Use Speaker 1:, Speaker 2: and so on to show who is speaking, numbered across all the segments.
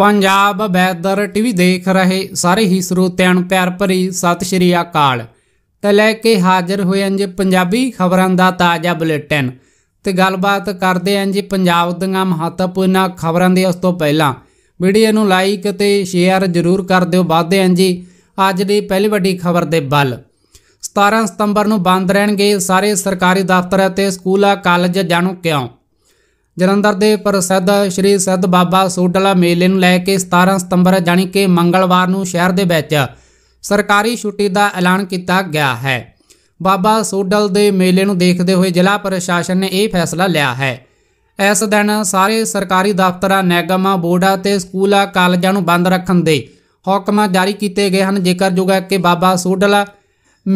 Speaker 1: Punjab weather TV ਦੇਖ ਰਹੇ ਸਾਰੇ ਹੀ ਸਰੋਤਿਆਂ ਨੂੰ ਪਿਆਰ ਭਰੀ ਸਤਿ ਸ਼੍ਰੀ ਅਕਾਲ ਤੇ ਲੈ ਕੇ ਹਾਜ਼ਰ ਹੋਏ ਹਾਂ ਜੀ ਪੰਜਾਬੀ ਖਬਰਾਂ ਦਾ ਤਾਜ਼ਾ ਬੁਲੇਟਿਨ ਤੇ ਗੱਲਬਾਤ ਕਰਦੇ ਹਾਂ ਜੀ ਪੰਜਾਬ ਦੀਆਂ ਮਹੱਤਵਪੂਰਨ ਖਬਰਾਂ ਦੇ ਉਸ ਤੋਂ ਪਹਿਲਾਂ ਵੀਡੀਓ ਨੂੰ ਲਾਈਕ ਤੇ ਸ਼ੇਅਰ ਜ਼ਰੂਰ ਕਰ ਦਿਓ ਵਾਧੇ ਹਾਂ ਜੀ ਅੱਜ ਦੀ ਪਹਿਲੀ ਵੱਡੀ ਖਬਰ ਦੇ ਬਲ 17 ਸਤੰਬਰ ਨੂੰ ਬੰਦ ਰਹਿਣਗੇ ਸਾਰੇ ਸਰਕਾਰੀ ਦਫ਼ਤਰ ਅਤੇ ਸਕੂਲਾਂ ਕਾਲਜ ਜਾਣੋ ਕਿਉਂ ਜਲੰਧਰ ਦੇ ਪ੍ਰਸਿੱਧ ਸ਼੍ਰੀ ਸਿੱਧ ਬਾਬਾ ਸੋਡਲਾ ਮੇਲੇ ਨੂੰ ਲੈ ਕੇ 17 ਸਤੰਬਰ ਜਾਨੀ ਕਿ ਮੰਗਲਵਾਰ ਨੂੰ ਸ਼ਹਿਰ ਦੇ ਵਿੱਚ ਸਰਕਾਰੀ ਛੁੱਟੀ ਦਾ ਐਲਾਨ ਕੀਤਾ ਗਿਆ ਹੈ ਬਾਬਾ ਸੋਡਲ ਦੇ ਮੇਲੇ ਨੂੰ ਦੇਖਦੇ ਹੋਏ ਜ਼ਿਲ੍ਹਾ ਪ੍ਰਸ਼ਾਸਨ ਨੇ ਇਹ ਫੈਸਲਾ ਲਿਆ ਹੈ ਇਸ ਦਿਨ ਸਾਰੇ ਸਰਕਾਰੀ ਦਫ਼ਤਰਾਂ ਨਿਗਮਾਂ ਬੋਰਡਾਂ ਤੇ ਸਕੂਲਾਂ ਕਾਲਜਾਂ ਨੂੰ ਬੰਦ ਰੱਖਣ ਦੇ ਹੁਕਮ ਜਾਰੀ ਕੀਤੇ ਗਏ ਹਨ ਜੁਗ ਹੈ ਕਿ ਬਾਬਾ ਸੋਡਲ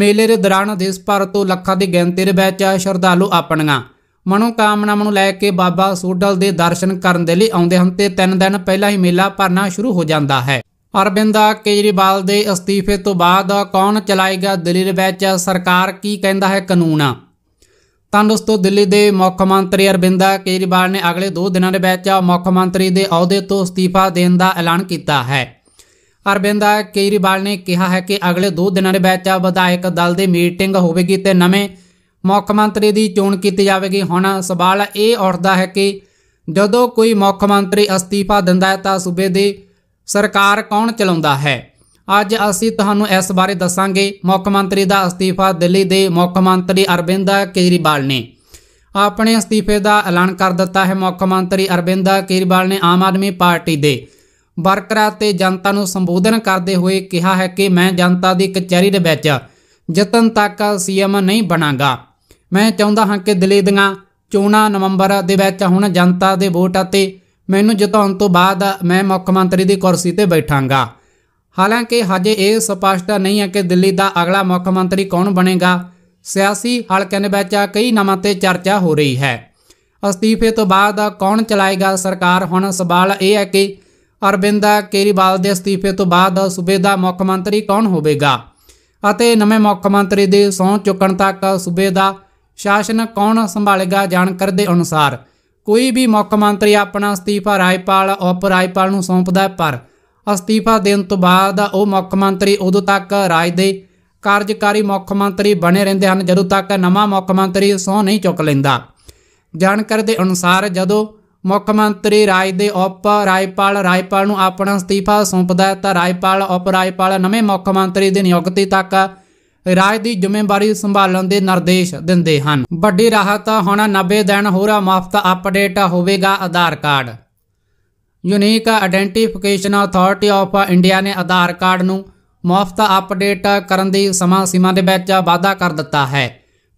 Speaker 1: ਮੇਲੇ ਦੇ ਦੌਰਾਨ ਦੇਸ਼ ਭਰ ਤੋਂ ਲੱਖਾਂ ਦੀ ਗਿਣਤੀ ਦੇ ਵਿੱਚ ਸ਼ਰਧਾਲੂ ਆਪਣੀਆਂ ਮਨੋ ਕਾਮਨਾ ਨੂੰ ਲੈ ਕੇ ਬਾਬਾ ਸੋਡਲ ਦੇ ਦਰਸ਼ਨ ਕਰਨ ਦੇ ਲਈ ਆਉਂਦੇ ਹਨ ਤੇ 3 ਦਿਨ ਪਹਿਲਾਂ ਹੀ ਮੇਲਾ ਭਰਨਾ ਸ਼ੁਰੂ ਹੋ ਜਾਂਦਾ ਹੈ ਅਰਬਿੰਦਾ ਕੇਜਰੀਵਾਲ ਦੇ ਅਸਤੀਫੇ ਤੋਂ ਬਾਅਦ ਕੌਣ ਚਲਾਏਗਾ ਦਿੱਲੀ ਵਿੱਚ ਸਰਕਾਰ ਕੀ ਕਹਿੰਦਾ ਹੈ ਕਾਨੂੰਨ ਤਾਂ ਦੋਸਤੋ ਦਿੱਲੀ ਦੇ ਮੁੱਖ ਮੰਤਰੀ ਅਰਬਿੰਦਾ ਕੇਜਰੀਵਾਲ ਨੇ ਅਗਲੇ 2 ਦਿਨਾਂ ਦੇ ਵਿੱਚ ਮੁੱਖ ਮੰਤਰੀ ਦੇ ਅਹੁਦੇ ਤੋਂ ਅਸਤੀਫਾ ਦੇਣ ਦਾ ਐਲਾਨ ਕੀਤਾ ਹੈ ਅਰਬਿੰਦਾ ਕੇਜਰੀਵਾਲ ਨੇ ਕਿਹਾ ਹੈ ਕਿ ਅਗਲੇ 2 ਦਿਨਾਂ ਦੇ ਵਿੱਚ ਵਿਧਾਇਕ ਦਲ ਦੀ ਮੀਟਿੰਗ ਹੋਵੇਗੀ ਤੇ ਨਵੇਂ ਮੁੱਖ ਮੰਤਰੀ ਦੀ ਚੋਣ ਕੀਤੀ ਜਾਵੇਗੀ ਹੁਣ ਸਵਾਲ ਇਹ ਉੱਠਦਾ ਹੈ ਕਿ ਜਦੋਂ ਕੋਈ ਮੁੱਖ ਮੰਤਰੀ ਅਸਤੀਫਾ ਦਿੰਦਾ ਹੈ ਤਾਂ ਸੂਬੇ ਦੀ ਸਰਕਾਰ ਕੌਣ ਚਲਾਉਂਦਾ ਹੈ ਅੱਜ ਅਸੀਂ ਤੁਹਾਨੂੰ ਇਸ ਬਾਰੇ ਦੱਸਾਂਗੇ ਮੁੱਖ ਮੰਤਰੀ ਦਾ ਅਸਤੀਫਾ ਦਿੱਲੀ ਦੇ ਮੁੱਖ ਮੰਤਰੀ ਅਰਵਿੰਦ ਕੇਜਰੀਵਾਲ ਨੇ ਆਪਣੇ ਅਸਤੀਫੇ ਦਾ ਐਲਾਨ ਕਰ ਦਿੱਤਾ ਹੈ ਮੁੱਖ ਮੰਤਰੀ ਅਰਵਿੰਦ ਕੇਜਰੀਵਾਲ ਨੇ ਆਮ ਆਦਮੀ ਪਾਰਟੀ ਦੇ ਵਰਕਰਾਂ ਤੇ ਜਨਤਾ ਨੂੰ ਸੰਬੋਧਨ ਕਰਦੇ ਹੋਏ ਕਿਹਾ ਹੈ ਕਿ ਮੈਂ ਜਨਤਾ ਦੀ ਕਚਹਿਰੀ ਦੇ ਵਿੱਚ ਜਤਨ ਤੱਕ ਸੀਐਮ ਨਹੀਂ ਬਣਾਂਗਾ ਮੈਂ ਚਾਹੁੰਦਾ ਹਾਂ ਕਿ ਦਿੱਲੀ ਦੀਆਂ ਚੋਣਾਂ ਨਵੰਬਰ ਦੇ ਵਿੱਚ ਹੁਣ ਜਨਤਾ ਦੇ ਵੋਟ ਅਤੇ ਮੈਨੂੰ ਜਿਤਾਉਣ ਤੋਂ ਬਾਅਦ ਮੈਂ ਮੁੱਖ ਮੰਤਰੀ ਦੀ ਕੁਰਸੀ ਤੇ ਬੈਠਾਂਗਾ ਹਾਲਾਂਕਿ ਹਜੇ ਇਹ ਸਪਸ਼ਟ ਨਹੀਂ ਹੈ ਕਿ ਦਿੱਲੀ ਦਾ ਅਗਲਾ ਮੁੱਖ ਮੰਤਰੀ ਕੌਣ ਬਣੇਗਾ ਸਿਆਸੀ ਹਲਕਿਆਂ ਦੇ ਵਿੱਚ ਕਈ ਨਾਮਾਂ ਤੇ ਚਰਚਾ ਹੋ ਰਹੀ ਹੈ ਅਸਤੀਫੇ ਤੋਂ ਬਾਅਦ ਕੌਣ ਚਲਾਏਗਾ ਸਰਕਾਰ ਹੁਣ ਸਵਾਲ ਇਹ ਹੈ ਕਿ ਅਰਵਿੰਦ ਕੇਰੀਵਾਲ ਦੇ ਅਸਤੀਫੇ ਤੋਂ ਬਾਅਦ ਸੂਬੇ ਦਾ ਮੁੱਖ ਮੰਤਰੀ ਕੌਣ ਹੋਵੇਗਾ ਅਤੇ ਨਵੇਂ ਮੁੱਖ ਮੰਤਰੀ ਦੇ ਸੌਂ ਚੁੱਕਣ ਤੱਕ ਸੂਬੇ ਦਾ ਸ਼ਾਸਨ ਕੌਣ ਸੰਭਾਲੇਗਾ ਜਾਣਕਾਰ ਦੇ ਅਨੁਸਾਰ ਕੋਈ ਵੀ ਮੁੱਖ ਮੰਤਰੀ ਆਪਣਾ ਅਸਤੀਫਾ ਰਾਜਪਾਲ ਉਪ ਰਾਜਪਾਲ ਨੂੰ ਸੌਂਪਦਾ ਪਰ ਅਸਤੀਫਾ ਦੇਣ ਤੋਂ ਬਾਅਦ ਉਹ ਮੁੱਖ ਮੰਤਰੀ ਉਦੋਂ ਤੱਕ ਰਾਜ ਦੇ ਕਾਰਜਕਾਰੀ ਮੁੱਖ ਮੰਤਰੀ ਬਣੇ ਰਹਿੰਦੇ ਹਨ ਜਦੋਂ ਤੱਕ ਨਵਾਂ ਮੁੱਖ ਮੰਤਰੀ ਸੌ ਨਹੀਂ ਚੁੱਕ ਲੈਂਦਾ ਜਾਣਕਾਰ ਦੇ ਅਨੁਸਾਰ ਜਦੋਂ ਮੁੱਖ ਮੰਤਰੀ ਰਾਜ ਦੇ ਉਪ ਰਾਜਪਾਲ ਰਾਜਪਾਲ ਨੂੰ ਆਪਣਾ ਅਸਤੀਫਾ ਸੌਂਪਦਾ ਤਾਂ ਰਾਜਪਾਲ ਉਪ ਰਾਜਪਾਲ ਨਵੇਂ ਮੁੱਖ ਮੰਤਰੀ ਦੀ ਨਿਯੁਕਤੀ ਤੱਕ ਰਾਜ ਦੀ ਜ਼ਿੰਮੇਵਾਰੀ ਸੰਭਾਲਣ ਦੇ ਨਿਰਦੇਸ਼ ਦਿੰਦੇ ਹਨ ਵੱਡੀ ਰਾਹਤ ਹੁਣ 90 ਦਿਨ ਹੋਰਾ ਮੁਫਤ ਅਪਡੇਟ ਹੋਵੇਗਾ Aadhaar card unique identification authority of India ਨੇ ਆਧਾਰ ਕਾਰਡ ਨੂੰ ਮੁਫਤ ਅਪਡੇਟ ਕਰਨ ਦੀ ਸਮਾਂ ਸੀਮਾ ਦੇ ਵਿੱਚ ਵਾਅਦਾ ਕਰ ਦਿੱਤਾ ਹੈ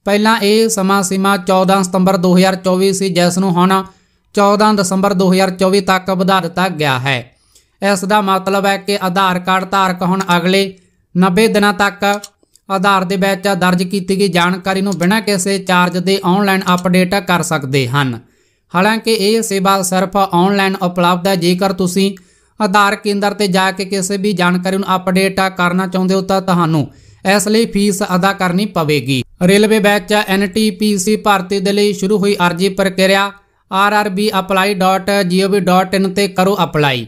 Speaker 1: ਪਹਿਲਾਂ ਇਹ ਸਮਾਂ ਸੀਮਾ 14 ਸਤੰਬਰ 2024 ਸੀ ਜਿਸ ਨੂੰ ਹੁਣ 14 ਦਸੰਬਰ 2024 ਤੱਕ ਵਧਾ ਦਿੱਤਾ ਗਿਆ ਹੈ ਇਸ ਦਾ ਮਤਲਬ ਹੈ ਕਿ ਆਧਾਰ ਕਾਰਡ ਧਾਰਕ ਹੁਣ ਅਗਲੇ 90 ਦਿਨਾਂ ਤੱਕ ਆਧਾਰ ਦੇ ਵਿੱਚ ਦਰਜ ਕੀਤੀ ਗਈ ਜਾਣਕਾਰੀ ਨੂੰ ਬਿਨਾਂ ਕਿਸੇ ਚਾਰਜ ਦੇ ਆਨਲਾਈਨ ਅਪਡੇਟ ਕਰ ਸਕਦੇ ਹਨ ਹਾਲਾਂਕਿ ਇਹ ਸੇਵਾ ਸਿਰਫ ਆਨਲਾਈਨ ਉਪਲਬਧ ਹੈ ਜੇਕਰ ਤੁਸੀਂ ਆਧਾਰ ਕੇਂਦਰ ਤੇ ਜਾ ਕੇ ਕਿਸੇ ਵੀ ਜਾਣਕਾਰੀ ਨੂੰ ਅਪਡੇਟ ਕਰਨਾ ਚਾਹੁੰਦੇ ਹੋ ਤਾਂ ਤੁਹਾਨੂੰ ਇਸ ਲਈ ਫੀਸ ਅਦਾ ਕਰਨੀ ਪਵੇਗੀ ਰੇਲਵੇ ਵਿੱਚ ਐਨਟੀਪੀਸੀ ਭਾਰਤੀ ਦੇ ਲਈ ਸ਼ੁਰੂ ਹੋਈ ਅਰਜ਼ੀ ਪ੍ਰਕਿਰਿਆ rrbapply.gov.in ਤੇ ਕਰੋ ਅਪਲਾਈ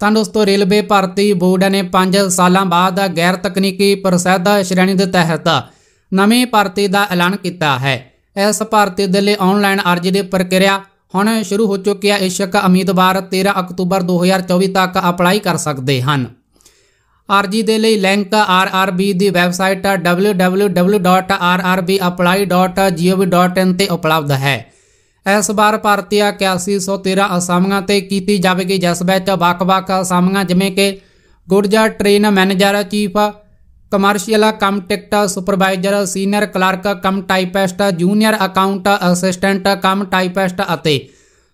Speaker 1: ਤਾਂ ਦੋਸਤੋ ਰੇਲਵੇ ਭਾਰਤੀ ਬੋਰਡ ਨੇ 5 ਸਾਲਾਂ ਬਾਅਦ ਗੈਰ ਤਕਨੀਕੀ ਪ੍ਰਸਿੱਧ ਸ਼੍ਰੇਣੀ ਦੇ ਤਹਿਤ ਨਵੀਂ ਭਰਤੀ ਦਾ ਐਲਾਨ ਕੀਤਾ ਹੈ ਇਸ ਭਰਤੀ ਦੇ ਲਈ ਆਨਲਾਈਨ ਅਰਜ਼ੀ ਦੀ ਪ੍ਰਕਿਰਿਆ ਹੁਣ ਸ਼ੁਰੂ ਹੋ ਚੁੱਕੀ ਹੈ ਇਸ਼ਕ ਉਮੀਦਵਾਰ 13 ਅਕਤੂਬਰ 2024 ਤੱਕ ਅਪਲਾਈ ਕਰ ਸਕਦੇ ਹਨ ਅਰਜੀ ਦੇ ਲਈ ਲਿੰਕ RRB ਦੀ ਵੈਬਸਾਈਟ www.rrbapply.gov.in ਤੇ ਉਪਲਬਧ ਹੈ ਇਸ ਵਾਰ ਭਾਰਤੀਆ 8113 ਅਸਾਮੀਆਂ ਤੇ ਕੀਤੀ ਜਾਵੇਗੀ ਜਿਸ ਵਿੱਚ ਵੱਖ-ਵੱਖ ਅਸਾਮੀਆਂ ਜਿਵੇਂ ਕਿ ਗੁਰਜਾ train manager chief commercial cum ticket supervisor senior clerk cum typist junior account assistant cum typist ਅਤੇ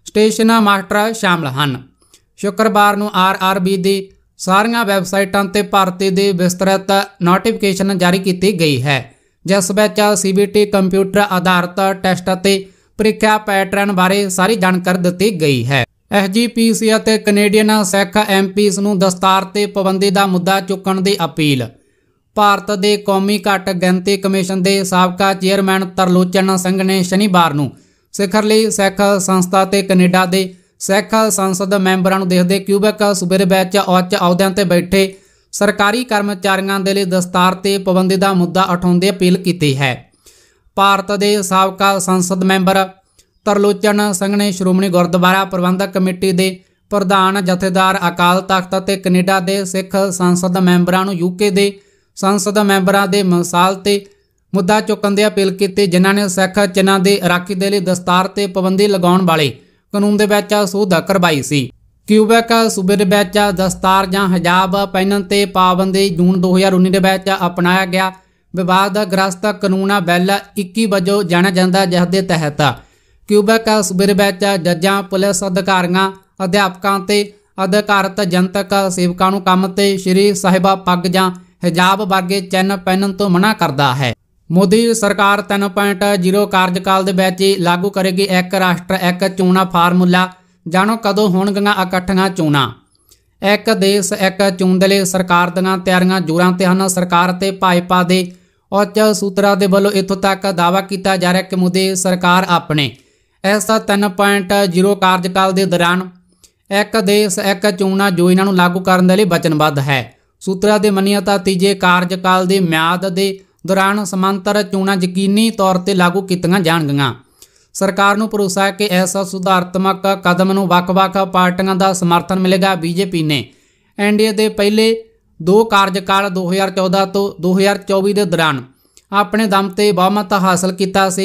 Speaker 1: ਸਟੇਸ਼ਨ ਮਾਸਟਰ ਸ਼ਾਮਲ ਹਨ ਸ਼ੁੱਕਰਵਾਰ ਨੂੰ ਆਰਆਰਬੀ ਦੀ ਸਾਰੀਆਂ ਵੈਬਸਾਈਟਾਂ ਤੇ ਭਾਰਤੀ ਦੇ ਵਿਸਤ੍ਰਿਤ ਨੋਟੀਫਿਕੇਸ਼ਨ ਜਾਰੀ ਕੀਤੀ ਗਈ ਹੈ ਜਿਸ ਵਿੱਚ ਸੀਬੀਟੀ ਕੰਪਿਊਟਰ ਆਧਾਰਿਤ ਟੈਸਟ ਅਤੇ ਪ੍ਰੀਖਿਆ ਪੈਟਰਨ ਬਾਰੇ ਸਾਰੀ ਜਾਣਕਾਰੀ ਦਿੱਤੀ ਗਈ ਹੈ ਐਸਜੀਪੀਸੀ ਅਤੇ ਕੈਨੇਡੀਅਨ ਸਿੱਖ ਐਮਪੀਸ ਨੂੰ ਦਸਤਾਰ ਤੇ ਪਾਬੰਦੀ ਦਾ ਮੁੱਦਾ ਚੁੱਕਣ ਦੀ ਅਪੀਲ ਭਾਰਤ ਦੇ ਕੌਮੀ ਘੱਟ ਗਿਣਤੀ ਕਮਿਸ਼ਨ ਦੇ ਸਾਬਕਾ ਚੇਅਰਮੈਨ ਤਰਲੋਚਨ ਸਿੰਘ ਨੇ ਸ਼ਨੀਵਾਰ ਨੂੰ ਸਿਖਰ ਲਈ ਸਿੱਖ ਸੰਸਥਾ ਤੇ ਕੈਨੇਡਾ ਦੇ ਸਿੱਖ ਸੰਸਦ ਮੈਂਬਰਾਂ ਨੂੰ ਦੇਖਦੇ ਕਿਊਬਕ ਸੂਬੇ ਵਿੱਚ ਉੱਚ ਅਹੁਦਿਆਂ ਤੇ ਬੈਠੇ ਸਰਕਾਰੀ ਕਰਮਚਾਰੀਆਂ ਦੇ ਲਈ ਦਸਤਾਰ ਤੇ ਪਾਬੰਦੀ ਦਾ ਮੁੱਦਾ ਉਠਾਉਂਦੇ ਅਪੀਲ ਕੀਤੀ ਹੈ ਭਾਰਤ ਦੇ ਸਾਬਕਾ ਸੰਸਦ ਮੈਂਬਰ ਤਰਲੋਚਨ ਸਿੰਘ ਨੇ ਸ਼੍ਰੋਮਣੀ ਗੁਰਦੁਆਰਾ ਪ੍ਰਬੰਧਕ ਕਮੇਟੀ ਦੇ ਪ੍ਰਧਾਨ ਜਥੇਦਾਰ ਅਕਾਲ ਤਖਤ ਅਤੇ ਕੈਨੇਡਾ ਦੇ ਸਿੱਖ ਸੰਸਦ ਮੈਂਬਰਾਂ ਨੂੰ ਯੂਕੇ ਦੇ ਸੰਸਦ ਮੈਂਬਰਾਂ ਦੇ ਮਸਾਲ ਤੇ ਮੁੱਦਾ ਚੁੱਕਣ ਦੀ ਅਪੀਲ ਕੀਤੀ ਜਿਨ੍ਹਾਂ ਨੇ ਸਿੱਖ ਚਿੰਨ੍ਹਾਂ ਦੇ ਇਰਾਕੀ ਦੇ ਲਈ ਦਸਤਾਰ ਤੇ ਪਾਬੰਦੀ ਲਗਾਉਣ ਵਾਲੇ ਕਾਨੂੰਨ ਦੇ ਵਿੱਚ ਸੋਧ ਕਰਵਾਈ ਸੀ ਕਿਊਬੈਕ ਸੂਬੇ ਦੇ ਵਿੱਚ ਦਸਤਾਰ ਜਾਂ ਹਿਜਾਬ ਪਹਿਨਣ ਤੇ ਪਾਬੰਦੀ ਜੂਨ 2019 ਦੇ ਵਿੱਚ ਅਪਣਾਇਆ ਗਿਆ ਵਿਵਾਦ ਦਾ ਗ੍ਰਸਤਾ ਕਾਨੂੰਨਾ ਬੈਲਾ 21 ਵਜੋਂ ਜਾਣਿਆ ਜਾਂਦਾ ਜਿਸ ਦੇ ਤਹਿਤ ਕਿਊਬਕ ਸੂਬੇ ਵਿੱਚ ਜੱਜਾਂ ਪੁਲਿਸ ਅਧਿਕਾਰੀਆਂ ਅਧਿਆਪਕਾਂ ਤੇ ਅਧਿਕਾਰਤ ਜਨਤਕ ਸੇਵਕਾਂ ਨੂੰ ਕੰਮ ਤੇ ਸ਼੍ਰੀ ਸਾਹਿਬਾ ਪੱਗ ਜਾਂ ਹਿਜਾਬ ਵਰਗੇ ਚਿੰਨ ਪਹਿਨਣ ਤੋਂ ਮਨਾ ਕਰਦਾ ਹੈ ਮੋਦੀ ਸਰਕਾਰ 3.0 ਕਾਰਜਕਾਲ ਦੇ ਵਿੱਚ ਲਾਗੂ ਕਰੇਗੀ ਇੱਕ ਰਾਸ਼ਟਰ ਇੱਕ ਚੋਣਾ ਫਾਰਮੂਲਾ ਜਾਣੋ ਕਦੋਂ ਹੋਣਗੀਆਂ ਇਕੱਠੀਆਂ ਚੋਣਾਂ ਇੱਕ ਦੇਸ਼ ਇੱਕ ਚੁੰਦਲੇ ਸਰਕਾਰ ਦੀਆਂ ਤਿਆਰੀਆਂ ਜੋਰਾਂ ਤੇ ਹਨ ਸਰਕਾਰ ਤੇ ਭਾਜਪਾ ਦੇ ਔਰਤ ਸੂਤਰਾ ਦੇ ਵੱਲੋਂ ਇਥੋਂ ਤੱਕ ਦਾਵਾ ਕੀਤਾ ਜਾ ਰਿਹਾ ਕਿ ਮੁਦੇ ਸਰਕਾਰ ਆਪਣੇ ਇਸ 3.0 ਕਾਰਜਕਾਲ ਦੇ ਦੌਰਾਨ ਇੱਕ ਦੇਸ਼ ਇੱਕ ਚੋਣਾਂ ਯੋਜਨਾ ਨੂੰ ਲਾਗੂ ਕਰਨ ਦੇ ਲਈ ਵਚਨਬੱਧ ਹੈ ਸੂਤਰਾ ਦੇ ਮੰਨਿਆ ਤਾਂ ਤੀਜੇ ਕਾਰਜਕਾਲ ਦੇ ਮਿਆਦ ਦੇ ਦੌਰਾਨ ਸਮਾਂਤਰ ਚੋਣਾਂ ਯਕੀਨੀ ਤੌਰ ਤੇ ਲਾਗੂ ਕੀਤੀਆਂ ਜਾਣਗੀਆਂ ਸਰਕਾਰ ਨੂੰ ਭਰੋਸਾ ਹੈ ਕਿ ਇਸ ਸੁਧਾਰਤਮਕ ਕਦਮ ਨੂੰ ਵੱਖ-ਵੱਖ ਪਾਰਟੀਆਂ ਦਾ ਸਮਰਥਨ ਮਿਲੇਗਾ ਬੀਜੇਪੀ ਨੇ ਐਨਡੀਏ ਦੇ ਪਹਿਲੇ ਦੋ ਕਾਰਜਕਾਲ 2014 ਤੋਂ 2024 ਦੇ ਦੌਰਾਨ ਆਪਣੇ ਦਮ ਤੇ ਬਹੁਮਤ ਹਾਸਲ ਕੀਤਾ ਸੀ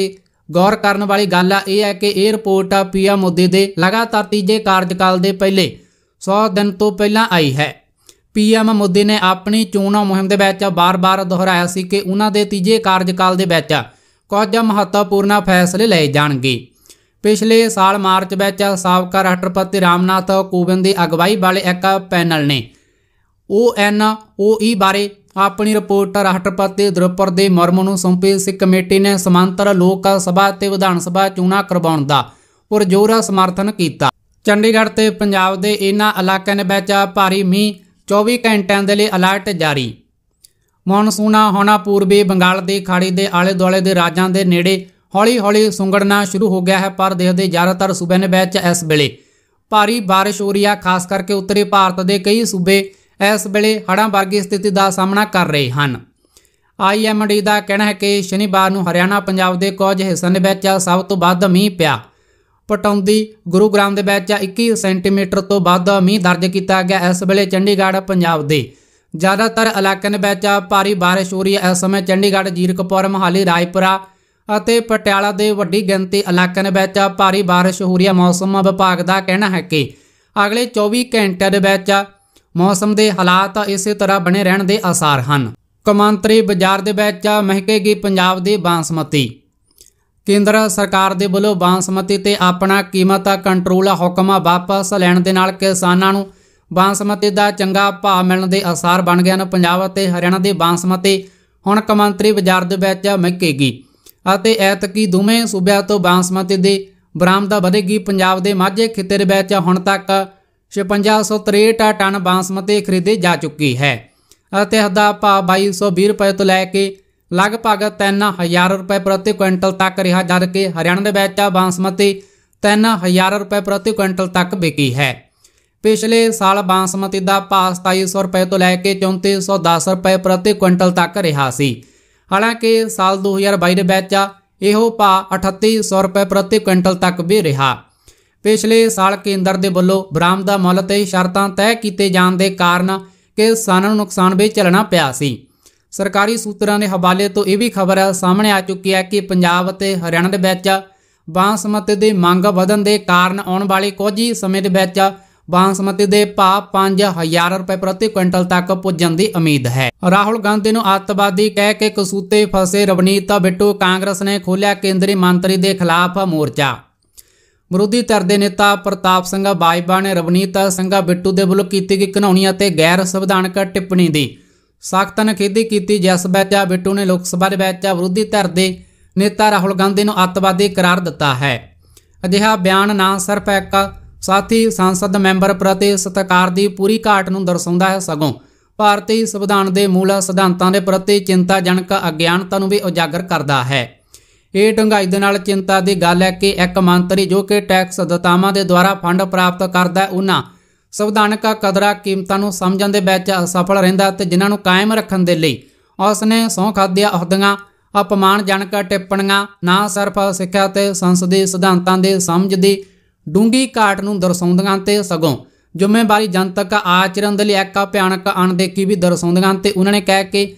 Speaker 1: ਗੌਰ ਕਰਨ ਵਾਲੀ ਗੱਲ ਆ ਇਹ ਹੈ ਕਿ ਇਹ ਰਿਪੋਰਟ ਪੀਐਮ ਮੋਦੀ ਦੇ ਲਗਾਤਾਰ ਤੀਜੇ ਕਾਰਜਕਾਲ ਦੇ ਪਹਿਲੇ 100 ਦਿਨ ਤੋਂ ਪਹਿਲਾਂ ਆਈ ਹੈ ਪੀਐਮ ਮੋਦੀ ਨੇ ਆਪਣੀ ਚੋਣ ਮੁਹਿੰਮ ਦੇ ਵਿੱਚ ਬਾਰ-ਬਾਰ ਦੁਹਰਾਇਆ ਸੀ ਕਿ ਉਹਨਾਂ ਦੇ ਤੀਜੇ ਕਾਰਜਕਾਲ ਦੇ ਵਿੱਚ ਕੁਝ ਮਹੱਤਵਪੂਰਨ ਫੈਸਲੇ ਲਏ ਜਾਣਗੇ ਪਿਛਲੇ ਸਾਲ ਮਾਰਚ ਵਿੱਚ ਸਾਬਕਾ ਰਾਸ਼ਟਰਪਤੀ ਰਾਮਨਾਥ ਕੋਵਿੰਦ ਦੀ ਅਗਵਾਈ ਵਾਲੇ ਇੱਕ ਪੈਨਲ ਨੇ ਓਐਨਓਈ ਬਾਰੇ ਆਪਣੀ ਰਿਪੋਰਟ ਰਾਸ਼ਟਰਪਤੀ ਦ੍ਰੋਪਦ ਦੇ ਮਰਮ ਨੂੰ ਸੌਂਪੀ ਸਿੱਖ ਕਮੇਟੀ ਨੇ ਸਮਾਂਤਰ ਲੋਕ ਸਭਾ ਤੇ ਵਿਧਾਨ ਸਭਾ ਚੋਣਾਂ ਕਰਵਾਉਣ ਦਾ ਪੁਰਜੋਰਾ ਸਮਰਥਨ ਕੀਤਾ ਚੰਡੀਗੜ੍ਹ ਤੇ ਪੰਜਾਬ ਦੇ ਇਨ੍ਹਾਂ ਇਲਾਕਿਆਂ ਵਿੱਚ ਭਾਰੀ ਮੀਂਹ 24 ਘੰਟਿਆਂ ਦੇ ਲਈ ਅਲਰਟ ਜਾਰੀ ਮੌਨਸੂਨਾ ਹੋਣਾ ਪੂਰਬੀ ਬੰਗਾਲ ਦੀ ਖਾੜੀ ਦੇ ਆਲੇ-ਦੁਆਲੇ ਦੇ ਰਾਜਾਂ ਦੇ ਨੇੜੇ ਹੌਲੀ-ਹੌਲੀ ਸੁੰਗੜਨਾ ਸ਼ੁਰੂ ਹੋ ਗਿਆ ਹੈ ਪਰ ਦੇਸ਼ ਦੇ ਜ਼ਿਆਦਾਤਰ ਸੂਬਿਆਂ ਵਿੱਚ ਇਸ ਵੇਲੇ ਭਾਰੀ بارش ਹੋ ਰਹੀ ਹੈ ਖਾਸ ਕਰਕੇ ਉੱਤਰੀ ਭਾਰਤ ਦੇ ਕਈ ਸੂਬੇ ਇਸ ਵੇਲੇ ਹੜਾਂ ਵਰਗੀ ਸਥਿਤੀ ਦਾ ਸਾਹਮਣਾ ਕਰ ਰਹੇ ਹਨ ਆਈਐਮਡੀ ਦਾ ਕਹਿਣਾ ਹੈ ਕਿ ਸ਼ਨੀਵਾਰ ਨੂੰ ਹਰਿਆਣਾ ਪੰਜਾਬ ਦੇ ਕੁਝ ਹਿੱਸਿਆਂ ਦੇ ਵਿੱਚ ਸਭ ਤੋਂ ਵੱਧ ਮੀਂਹ ਪਿਆ ਪਟੌਂਦੀ ਗੁਰੂਗ੍ਰਾਮ ਦੇ ਵਿੱਚ 21 ਸੈਂਟੀਮੀਟਰ ਤੋਂ ਵੱਧ ਮੀਂਹ ਦਰਜ ਕੀਤਾ ਗਿਆ ਇਸ ਵੇਲੇ ਚੰਡੀਗੜ੍ਹ ਪੰਜਾਬ ਦੇ ਜ਼ਿਆਦਾਤਰ ਇਲਾਕਿਆਂ ਦੇ ਵਿੱਚ ਭਾਰੀ ਬਾਰਿਸ਼ ਹੋ ਰਹੀ ਹੈ ਇਸ ਸਮੇਂ ਚੰਡੀਗੜ੍ਹ ਜੀਰਕਪੁਰ ਮਹਾਲੀ ਰਾਏਪੁਰਾ ਅਤੇ ਪਟਿਆਲਾ ਦੇ ਵੱਡੀ ਗਿਣਤੀ ਇਲਾਕਿਆਂ ਦੇ ਵਿੱਚ ਭਾਰੀ ਬਾਰਿਸ਼ ਹੋ ਰਹੀ ਹੈ ਮੌਸਮ ਵਿਭਾਗ ਦਾ ਕਹਿਣਾ ਹੈ ਕਿ ਅਗਲੇ 24 ਘੰਟਿਆਂ ਦੇ ਵਿੱਚ ਮੌਸਮ ਦੇ ਹਾਲਾਤ ਇਸੇ ਤਰ੍ਹਾਂ ਬਣੇ ਰਹਿਣ ਦੇ ਆਸਾਰ ਹਨ ਕਮਾਂਤਰੀ ਬਾਜ਼ਾਰ ਦੇ ਵਿੱਚ ਮਹਿਕੇਗੀ ਪੰਜਾਬ ਦੀ ਬਾਸਮਤੀ ਕੇਂਦਰ ਸਰਕਾਰ ਦੇ ਵੱਲੋਂ ਬਾਸਮਤੀ ਤੇ ਆਪਣਾ ਕੀਮਤ ਕੰਟਰੋਲ ਹੁਕਮ ਵਾਪਸ ਲੈਣ ਦੇ ਨਾਲ ਕਿਸਾਨਾਂ ਨੂੰ ਬਾਸਮਤੀ ਦਾ ਚੰਗਾ ਭਾਅ ਮਿਲਣ ਦੇ ਆਸਾਰ ਬਣ ਗਏ ਹਨ ਪੰਜਾਬ ਅਤੇ ਹਰਿਆਣਾ ਦੇ ਬਾਸਮਤੀ ਹੁਣ ਕਮਾਂਤਰੀ ਬਾਜ਼ਾਰ ਦੇ ਵਿੱਚ ਮਹਿਕੇਗੀ ਅਤੇ ਐਤਕੀ ਦੋਵੇਂ ਸੂਬਿਆਂ ਤੋਂ ਬਾਸਮਤੀ ਦੀ ਬਰਾਮਦਾ ਵਧੇਗੀ ਪੰਜਾਬ ਦੇ ਮਾਝੇ ਖੇਤਰ ਵਿੱਚ ਹੁਣ ਤੱਕ छपंजा सौ तिरेठ टन बासमती खरीदी जा चुकी है हदा भाव बई सौ भी रुपए तो लैके लगभग तीन हज़ार रुपए प्रति कुंटल तक रहा जबकि हरियाणा बासमती तीन हज़ार रुपए प्रति कुंटल तक बिकी है पिछले साल बासमती का भाव सताई सौ रुपए तो लैके चौंती सौ दस रुपए प्रति कुंटल तक रहा है हालांकि साल दो हज़ार बई यो भा अठती सौ रुपए प्रति कुंटल तक भी रहा ਪਿਛਲੇ ਸਾਲ ਕੇਂਦਰ ਦੇ ਵੱਲੋਂ ਬਰਾਮਦਾ ਮੁੱਲ ਤੇ ਸ਼ਰਤਾਂ ਤੈਅ ਕੀਤੇ ਜਾਣ ਦੇ ਕਾਰਨ ਕਿਸਾਨਾਂ ਨੂੰ ਨੁਕਸਾਨ ਵੀ ਚੱਲਣਾ ਪਿਆ ਸੀ ਸਰਕਾਰੀ ਸੂਤਰਾਂ ਦੇ ਹਵਾਲੇ ਤੋਂ ਇਹ ਵੀ ਖਬਰ ਸਾਹਮਣੇ ਆ ਚੁੱਕੀ ਹੈ ਕਿ ਪੰਜਾਬ ਅਤੇ ਹਰਿਆਣਾ ਦੇ ਵਿੱਚ ਬਾਂਸਮਤੀ ਦੀ ਮੰਗ ਵਧਣ ਦੇ ਕਾਰਨ ਆਉਣ ਵਾਲੇ ਕੁਝ ਹੀ ਸਮੇਂ ਦੇ ਵਿੱਚ ਬਾਂਸਮਤੀ ਦੇ ਭਾਅ 5000 ਰੁਪਏ ਪ੍ਰਤੀ ਕੁਇੰਟਲ ਤੱਕ ਪੁੱਜਣ ਦੀ ਉਮੀਦ ਹੈ ਰਾਹੁਲ ਗਾਂਧੀ ਨੂੰ ਅੱਤਵਾਦੀ ਕਹਿ ਕੇ ਕਸੂਤੇ ਫਸੇ ਰਵਨੀਤਾ ਬਿੱਟੂ ਕਾਂਗਰਸ ਨੇ ਖੋਲਿਆ ਕੇਂਦਰੀ ਮੰਤਰੀ ਦੇ ਖਿਲਾਫ ਮੋਰਚਾ ਵਿਰੋਧੀ ਧਿਰ ਦੇ ਨੇਤਾ ਪ੍ਰਤਾਪ ਸਿੰਘ ਬਾਜਬਾ ਨੇ ਰਵਨੀਤ ਸਿੰਘਾ ਬਿੱਟੂ ਦੇ ਵੱਲੋਂ ਕੀਤੀ ਗਈ ਘਨੌਣੀ ਅਤੇ ਗੈਰ ਸੰਵਿਧਾਨਕ ਟਿੱਪਣੀ ਦੀ ਸਖਤ ਨਖੇਦੀ ਕੀਤੀ ਜਿਸ ਵਿੱਚ ਬਿੱਟੂ ਨੇ ਲੋਕ ਸਭਾ ਦੇ ਵਿੱਚ ਵਿਰੋਧੀ ਧਿਰ ਦੇ ਨੇਤਾ ਰਾਹੁਲ ਗਾਂਧੀ ਨੂੰ ਅੱਤਵਾਦੀ ਕਰਾਰ ਦਿੱਤਾ ਹੈ ਅਜਿਹਾ ਬਿਆਨ ਨਾ ਸਿਰਫ ਇੱਕ ਸਾਥੀ ਸੰਸਦ ਮੈਂਬਰ ਪ੍ਰਤੀ ਸਤਿਕਾਰ ਦੀ ਪੂਰੀ ਘਾਟ ਨੂੰ ਦਰਸਾਉਂਦਾ ਹੈ ਸਗੋਂ ਭਾਰਤੀ ਸੰਵਿਧਾਨ ਦੇ ਮੂਲ ਸਿਧਾਂਤਾਂ ਦੇ ਪ੍ਰਤੀ ਚਿੰਤਾਜਨਕ ਅਗਿਆਨਤਾ ਨੂੰ ਵੀ ਉਜਾਗਰ ਕਰਦਾ ਹੈ ਇਹ ਢੰਗਾਈ ਦੇ ਨਾਲ ਚਿੰਤਾ ਦੀ ਗੱਲ ਹੈ ਕਿ ਇੱਕ ਮੰਤਰੀ ਜੋ ਕਿ ਟੈਕਸ ਦਤਾਵਾਂ ਦੇ ਦੁਆਰਾ ਫੰਡ ਪ੍ਰਾਪਤ ਕਰਦਾ ਹੈ ਉਹਨਾਂ ਸੰਵਿਧਾਨਕ ਕਦਰਾਂ ਕੀਮਤਾਂ ਨੂੰ ਸਮਝਣ ਦੇ ਵਿੱਚ ਅਸਫਲ ਰਹਿੰਦਾ ਤੇ ਜਿਨ੍ਹਾਂ ਨੂੰ ਕਾਇਮ ਰੱਖਣ ਦੇ ਲਈ ਉਸ ਨੇ ਸੌਂ ਖਾਦਿਆ ਅਹੁਦਿਆਂ ਅਪਮਾਨਜਨਕ ਟਿੱਪਣੀਆਂ ਨਾ ਸਿਰਫ ਸਿੱਖਿਆ ਤੇ ਸੰਸਦੀ ਸਿਧਾਂਤਾਂ ਦੇ ਸਮਝ ਦੀ ਡੂੰਗੀ ਘਾਟ ਨੂੰ ਦਰਸਾਉਂਦੀਆਂ ਤੇ ਸਗੋਂ ਜ਼ਿੰਮੇਵਾਰੀ ਜਨਤਕ ਆਚਰਣ ਦੇ ਲਈ ਇੱਕ ਭਿਆਨਕ ਅਣਦੇਖੀ ਵੀ ਦਰਸਾਉਂਦੀਆਂ ਤੇ ਉਹਨਾਂ ਨੇ ਕਹਿ ਕੇ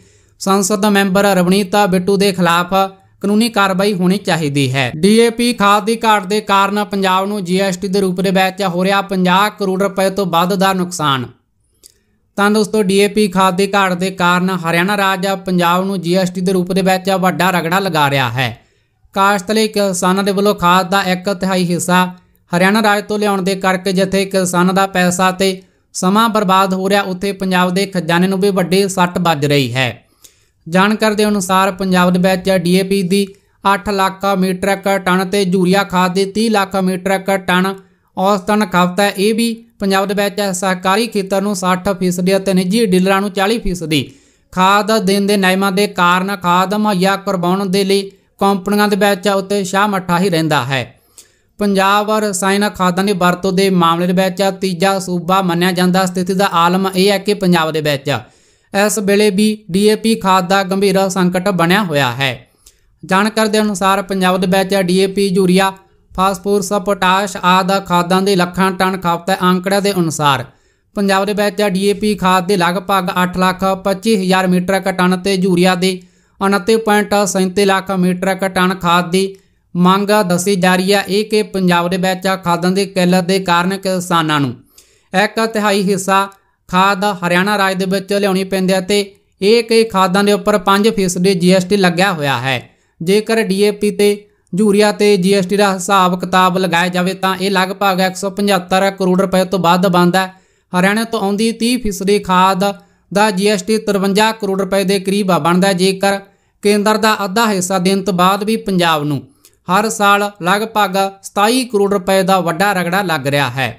Speaker 1: ਸੰਸਦ ਮੈਂਬਰ ਰਵਨੀਤਾ ਬਿੱਟੂ ਦੇ ਖਿਲਾਫ ਕਾਨੂੰਨੀ ਕਾਰਵਾਈ ਹੋਣੀ ਚਾਹੀਦੀ ਹੈ ਡੀਏਪੀ ਖਾਦ ਦੀ ਘਾਟ ਦੇ ਕਾਰਨ ਪੰਜਾਬ ਨੂੰ ਜੀਐਸਟੀ ਦੇ ਰੂਪ ਦੇ ਵਿੱਚ ਹੋ ਰਿਹਾ 50 ਕਰੋੜ ਰੁਪਏ ਤੋਂ ਵੱਧ ਦਾ ਨੁਕਸਾਨ ਤਾਂ ਦੋਸਤੋ ਡੀਏਪੀ ਖਾਦ ਦੀ ਘਾਟ ਦੇ ਕਾਰਨ ਹਰਿਆਣਾ ਰਾਜ ਪੰਜਾਬ ਨੂੰ ਜੀਐਸਟੀ ਦੇ ਰੂਪ ਦੇ ਵਿੱਚ ਵੱਡਾ ਰਗੜਾ ਲਗਾ ਰਿਹਾ ਹੈ ਕਾਸ਼ਤ ਲਈ ਕਿਸਾਨਾਂ ਦੇ ਵੱਲੋਂ ਖਾਦ ਦਾ ਇੱਕ ਤਿਹਾਈ ਹਿੱਸਾ ਹਰਿਆਣਾ ਰਾਜ ਤੋਂ ਲਿਆਉਣ ਦੇ ਕਰਕੇ ਜਿੱਥੇ ਕਿਸਾਨਾਂ ਦਾ ਪੈਸਾ ਤੇ ਸਮਾਂ ਬਰਬਾਦ ਹੋ ਰਿਹਾ ਉੱਥੇ ਪੰਜਾਬ ਦੇ ਖਜ਼ਾਨੇ ਨੂੰ ਵੀ ਵੱਡੀ ਸੱਟ ਵੱਜ ਰਹੀ ਹੈ ਜਾਣਕਾਰੀ ਦੇ ਅਨੁਸਾਰ ਪੰਜਾਬ ਦੇ ਵਿੱਚ ਡੀਏਪੀ ਦੀ 8 ਲੱਖ ਮੀਟਰਕ ਟਨ ਤੇ ਯੂਰੀਆ ਖਾਦ ਦੀ 30 ਲੱਖ ਮੀਟਰਕ ਟਨ ਔਸਤਨ ਖਪਤ ਹੈ ਇਹ ਵੀ ਪੰਜਾਬ ਦੇ ਵਿੱਚ ਸਹਿਕਾਰੀ ਖੇਤਰ ਨੂੰ 60% ਅਤੇ ਨਿੱਜੀ ਡੀਲਰਾਂ ਨੂੰ 40% ਖਾਦ ਦੇਣ ਦੇ ਨਿਯਮਾਂ ਦੇ ਕਾਰਨ ਖਾਦ ਮੁਹੱਈਆ ਕਰਵਾਉਣ ਦੇ ਲਈ ਕੰਪਨੀਆਂ ਦੇ ਵਿੱਚ ਉੱਤੇ ਸ਼ਾਹ ਮੱਠਾ ਹੀ ਰਹਿੰਦਾ ਹੈ ਪੰਜਾਬ ਸਾਇਨਾ ਖਾਦਾਂ ਦੀ ਵਰਤੋਂ ਦੇ ਮਾਮਲੇ ਦੇ ਵਿੱਚ ਤੀਜਾ ਸੂਬਾ ਮੰਨਿਆ ਜਾਂਦਾ ਸਥਿਤੀ ਦਾ ਆਲਮ ਇਹ ਹੈ ਕਿ ਪੰਜਾਬ ਦੇ ਵਿੱਚ ਇਸ ਵੇਲੇ ਵੀ ਡੀਏਪੀ ਖਾਦ ਦਾ ਗੰਭੀਰ ਸੰਕਟ ਬਣਿਆ ਹੋਇਆ ਹੈ ਜਾਣਕਾਰ ਦੇ ਅਨੁਸਾਰ ਪੰਜਾਬ ਦੇ ਵਿੱਚ ਡੀਏਪੀ ਯੂਰੀਆ ਫਾਸਫੋਰਸ ਪੋਟਾਸ਼ ਆਦਿ ਖਾਦਾਂ ਦੇ ਲੱਖਾਂ ਟਨ ਖਪਤ ਹੈ ਅੰਕੜਿਆਂ ਦੇ ਅਨੁਸਾਰ ਪੰਜਾਬ ਦੇ ਵਿੱਚ ਡੀਏਪੀ ਖਾਦ ਦੇ ਲਗਭਗ 8 ਲੱਖ 25000 ਮੀਟਰਕ ਟਨ ਤੇ ਯੂਰੀਆ ਦੇ 29.37 ਲੱਖ ਮੀਟਰਕ ਟਨ ਖਾਦ ਦੀ ਮੰਗ ਦੱਸੀ ਜਾ ਰਹੀ ਹੈ ਇਹ ਕਿ ਪੰਜਾਬ ਦੇ ਵਿੱਚ ਖਾਦਾਂ ਦੇ ਕਿੱਲਤ ਦੇ ਕਾਰਨ ਕਿਸਾਨਾਂ ਨੂੰ ਇੱਕ ਤਿਹਾਈ ਹਿੱਸਾ ਖਾਦ ਹਰਿਆਣਾ ਰਾਜ ਦੇ ਵਿੱਚ ਲਿਆਉਣੀ ਪੈਂਦੀ ਹੈ ਤੇ ਇਹ ਕਈ ਖਾਦਾਂ ਦੇ ਉੱਪਰ 5% ਦੇ ਜੀਐਸਟੀ ਲੱਗਿਆ ਹੋਇਆ ਹੈ ਜੇਕਰ ਡੀਏਪੀ ਤੇ ਯੂਰੀਆ ਤੇ ਜੀਐਸਟੀ ਦਾ ਹਿਸਾਬ ਕਿਤਾਬ ਲਗਾਇਆ ਜਾਵੇ ਤਾਂ ਇਹ ਲਗਭਗ 175 ਕਰੋੜ ਰੁਪਏ ਤੋਂ ਵੱਧ ਬਣਦਾ ਹੈ ਹਰਿਆਣਾ ਤੋਂ ਆਉਂਦੀ 30% ਖਾਦ ਦਾ ਜੀਐਸਟੀ 53 ਕਰੋੜ ਰੁਪਏ ਦੇ ਕਰੀਬ ਬਣਦਾ ਜੇਕਰ ਕੇਂਦਰ ਦਾ ਅੱਧਾ ਹਿੱਸਾ ਦੇਣ ਤੋਂ ਬਾਅਦ ਵੀ ਪੰਜਾਬ ਨੂੰ ਹਰ ਸਾਲ ਲਗਭਗ 27 ਕਰੋੜ ਰੁਪਏ ਦਾ ਵੱਡਾ ਰਗੜਾ ਲੱਗ ਰਿਹਾ ਹੈ